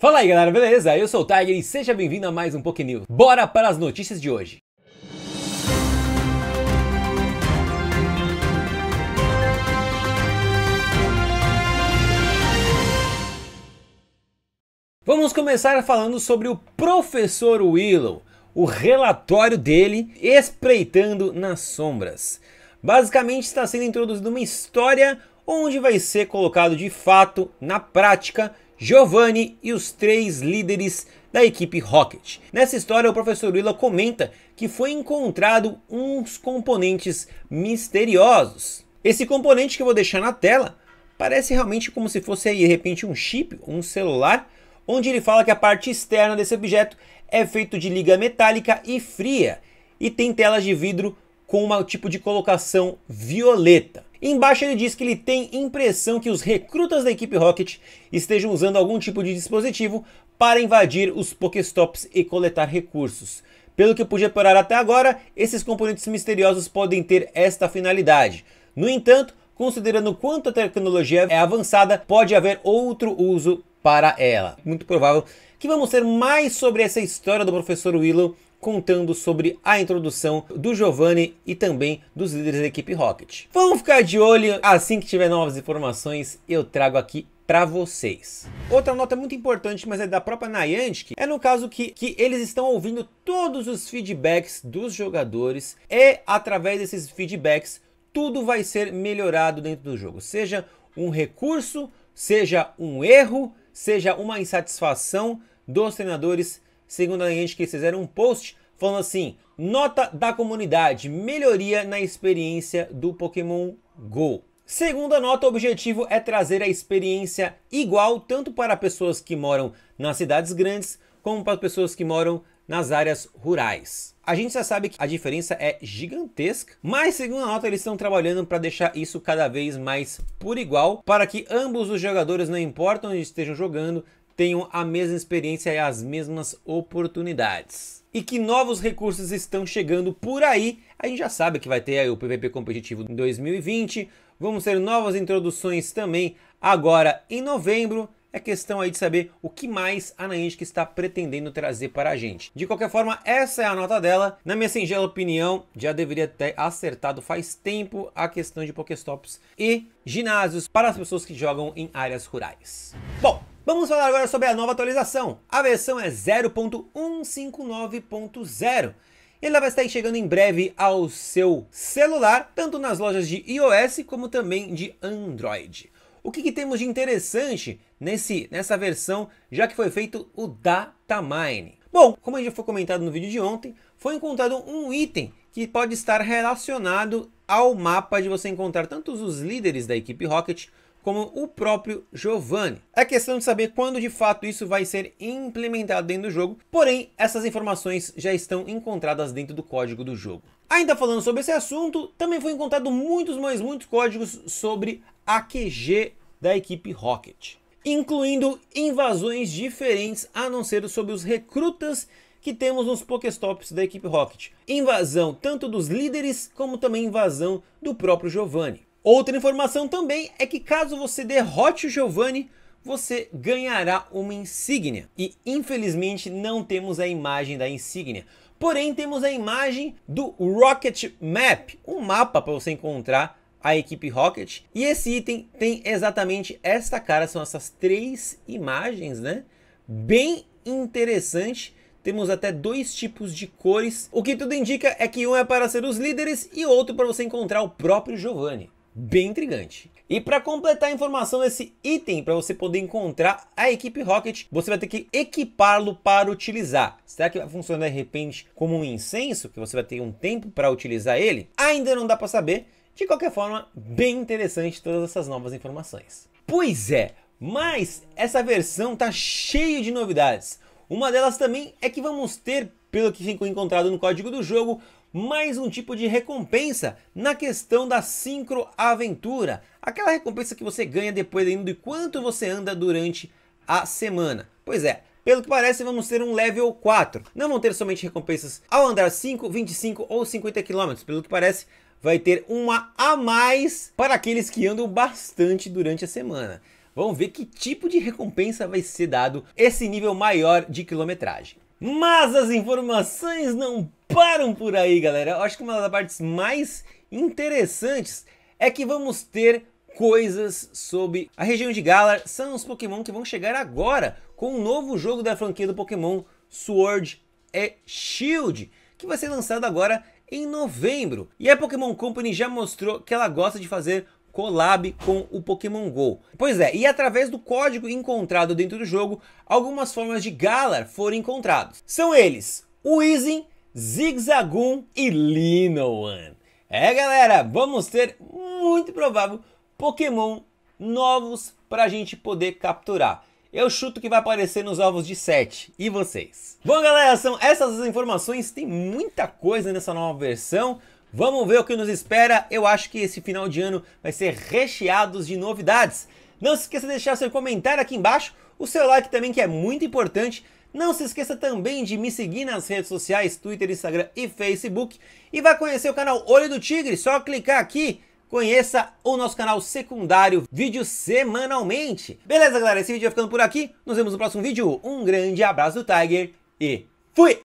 Fala aí galera, beleza? Eu sou o Tiger e seja bem-vindo a mais um Poké News. Bora para as notícias de hoje. Vamos começar falando sobre o Professor Willow, o relatório dele espreitando nas sombras. Basicamente está sendo introduzida uma história onde vai ser colocado de fato, na prática, Giovanni e os três líderes da equipe Rocket. Nessa história, o professor Willa comenta que foi encontrado uns componentes misteriosos. Esse componente que eu vou deixar na tela parece realmente como se fosse aí, de repente um chip, um celular, onde ele fala que a parte externa desse objeto é feito de liga metálica e fria e tem telas de vidro com um tipo de colocação violeta. Embaixo ele diz que ele tem impressão que os recrutas da equipe Rocket estejam usando algum tipo de dispositivo para invadir os Pokéstops e coletar recursos. Pelo que eu pude apurar até agora, esses componentes misteriosos podem ter esta finalidade. No entanto, considerando quanto a tecnologia é avançada, pode haver outro uso para ela. Muito provável que vamos ter mais sobre essa história do professor Willow contando sobre a introdução do Giovanni e também dos líderes da equipe Rocket. Vamos ficar de olho, assim que tiver novas informações, eu trago aqui para vocês. Outra nota muito importante, mas é da própria Niantic, é no caso que, que eles estão ouvindo todos os feedbacks dos jogadores e através desses feedbacks tudo vai ser melhorado dentro do jogo, seja um recurso, seja um erro, seja uma insatisfação dos treinadores segundo a gente que fizeram um post falando assim: nota da comunidade, melhoria na experiência do Pokémon Go. Segunda nota, o objetivo é trazer a experiência igual tanto para pessoas que moram nas cidades grandes como para pessoas que moram nas áreas rurais. A gente já sabe que a diferença é gigantesca, mas segundo a nota eles estão trabalhando para deixar isso cada vez mais por igual, para que ambos os jogadores, não importa onde estejam jogando, tenham a mesma experiência e as mesmas oportunidades. E que novos recursos estão chegando por aí. A gente já sabe que vai ter o PVP competitivo em 2020. Vamos ter novas introduções também agora em novembro. É questão aí de saber o que mais a Niantic está pretendendo trazer para a gente. De qualquer forma, essa é a nota dela. Na minha singela opinião, já deveria ter acertado faz tempo a questão de Pokéstops e ginásios para as pessoas que jogam em áreas rurais. Bom, Vamos falar agora sobre a nova atualização. A versão é 0.159.0. Ela vai estar chegando em breve ao seu celular, tanto nas lojas de iOS como também de Android. O que, que temos de interessante nesse, nessa versão, já que foi feito o data mine? Bom, como já foi comentado no vídeo de ontem, foi encontrado um item que pode estar relacionado ao mapa de você encontrar tanto os líderes da equipe Rocket como o próprio Giovanni. É questão de saber quando de fato isso vai ser implementado dentro do jogo, porém essas informações já estão encontradas dentro do código do jogo. Ainda falando sobre esse assunto, também foi encontrado muitos, mais muitos códigos sobre a QG da equipe Rocket, incluindo invasões diferentes a não ser sobre os recrutas que temos nos Pokéstops da equipe Rocket. Invasão tanto dos líderes como também invasão do próprio Giovanni. Outra informação também é que caso você derrote o Giovanni, você ganhará uma insígnia. E infelizmente não temos a imagem da insígnia. Porém, temos a imagem do Rocket Map, um mapa para você encontrar a equipe Rocket. E esse item tem exatamente esta cara, são essas três imagens, né? Bem interessante. Temos até dois tipos de cores. O que tudo indica é que um é para ser os líderes e outro para você encontrar o próprio Giovanni bem intrigante. E para completar a informação desse item, para você poder encontrar a equipe Rocket, você vai ter que equipá-lo para utilizar. Será que vai funcionar de repente como um incenso, que você vai ter um tempo para utilizar ele? Ainda não dá para saber. De qualquer forma, bem interessante todas essas novas informações. Pois é, mas essa versão tá cheia de novidades. Uma delas também é que vamos ter, pelo que ficou encontrado no código do jogo, mais um tipo de recompensa na questão da sincroaventura, aquela recompensa que você ganha depois de quanto você anda durante a semana. Pois é, pelo que parece, vamos ter um level 4. Não vão ter somente recompensas ao andar 5, 25 ou 50 km. Pelo que parece, vai ter uma a mais para aqueles que andam bastante durante a semana. Vamos ver que tipo de recompensa vai ser dado esse nível maior de quilometragem. Mas as informações não param por aí, galera. Eu acho que uma das partes mais interessantes é que vamos ter coisas sobre a região de Galar. São os Pokémon que vão chegar agora com um novo jogo da franquia do Pokémon Sword e Shield, que vai ser lançado agora em novembro. E a Pokémon Company já mostrou que ela gosta de fazer collab com o Pokémon GO. Pois é, e através do código encontrado dentro do jogo, algumas formas de Galar foram encontradas. São eles, o Weezing, Zigzagoon e Linoan. É galera, vamos ter muito provável Pokémon novos para a gente poder capturar. Eu chuto que vai aparecer nos ovos de 7. E vocês? Bom galera, são essas as informações. Tem muita coisa nessa nova versão. Vamos ver o que nos espera. Eu acho que esse final de ano vai ser recheado de novidades. Não se esqueça de deixar seu comentário aqui embaixo, o seu like também que é muito importante. Não se esqueça também de me seguir nas redes sociais, Twitter, Instagram e Facebook. E vai conhecer o canal Olho do Tigre, só clicar aqui. Conheça o nosso canal secundário, vídeos semanalmente. Beleza, galera? Esse vídeo vai ficando por aqui. Nos vemos no próximo vídeo. Um grande abraço do Tiger e fui!